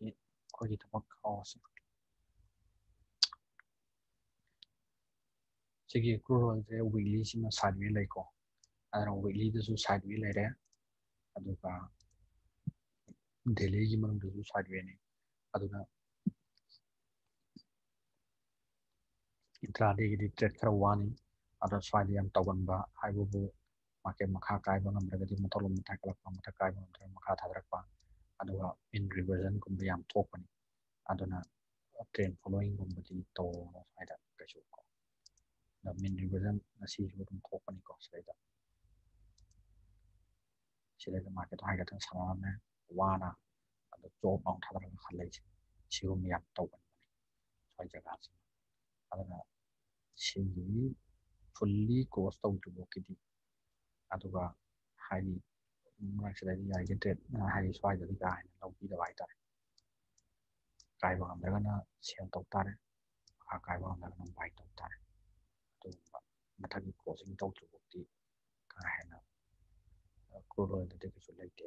이제 거기 도망가서 저기 그러는데 윌리지만 사주일에 있고 나는 윌리드수 사주일에 래 아두가 델레이지만 그래도 사주일에 아두가 इंट्राडेगी retreat खरा वानी other स्वादी हम तगन बा हाइबो बो माके मखा काय बनम मतलब मथा कलक मथा काय बनम रगे मखा थादरक ꯃꯤꯟ ꯔꯤꯚꯔꯖꯟꯒꯨꯝꯕ ꯌꯥꯝ ꯊꯣꯛꯄꯅꯤ ꯑꯗꯨꯅ ꯇ꯭ꯔꯦꯟ ꯐꯣꯂꯣꯋꯤꯡꯒꯨꯝꯕꯗꯤ ꯇꯧꯔꯣ ꯁ꯭ꯋꯥꯏꯗ ꯀꯩꯁꯨ ꯀꯣ ꯑꯗ ꯃꯤꯟ ꯔꯤꯕꯔꯖꯟ ꯉꯁꯤꯁꯨ ꯑꯗꯨꯝ ꯊꯣꯛꯄꯅꯤꯀꯣ ꯁꯤꯗꯩꯗ ꯁꯤꯗꯩꯗ ꯃꯥꯔꯀꯦꯠꯇꯣ ꯍꯥꯏꯒꯗ꯭ꯔꯥ ꯁꯥꯟꯅꯔꯝꯃꯦ ꯋꯥꯅ ꯑꯗꯣ ꯖꯣꯞ ꯑꯃ ꯊꯥꯗꯔꯒ ꯍꯜꯂꯛꯏꯁꯦ ꯁꯤꯒꯨꯝꯕ ꯌꯥꯝ ꯇꯧꯕꯅꯤ ꯁ꯭ꯋꯥꯏ ꯖꯒꯥꯁꯤ ꯑꯗꯨꯅ ꯁꯤꯒꯤ ꯐꯨꯜꯂꯤ ꯀ꯭ꯔꯣꯁ ꯇꯧꯗ꯭ꯔꯤꯐꯥꯎꯒꯤꯗꯤ ꯑꯗꯨꯒ ꯍꯥꯏꯗꯤ ꯃꯔꯛꯁꯤꯗꯗꯤ ꯌꯥꯏꯈꯤꯗ꯭ꯔꯦꯅ ꯍꯥꯏꯔꯤ ꯁ꯭ꯋꯥꯏꯗꯗꯤ ꯀꯥ ꯍꯦꯟꯅ ꯂꯧꯕꯤꯗꯕ ꯍꯥꯏꯇꯥꯔꯦ ꯀꯥꯏꯕ ꯉꯝꯗ꯭ꯔꯒꯅ ꯁꯦꯜ ꯇꯧꯕ ꯇꯥꯔꯦ ꯀꯥꯏꯕ ꯉꯝꯗ꯭ꯔꯒꯅ ꯕꯥꯏꯠ ꯇꯧꯕ ꯇꯥꯔꯦ ꯑꯗꯨꯒꯨꯝꯕ ꯃꯊꯛꯀꯤ ꯀ꯭ꯔꯣꯁꯤꯡ ꯇꯧꯗ꯭ꯔꯤꯐꯥꯎꯗꯤ ꯀꯥ ꯍꯦꯟꯅ ꯀ꯭ꯔꯨꯗ ꯑꯣꯏꯕꯗꯤ ꯀꯩꯁꯨ ꯂꯩꯇꯦ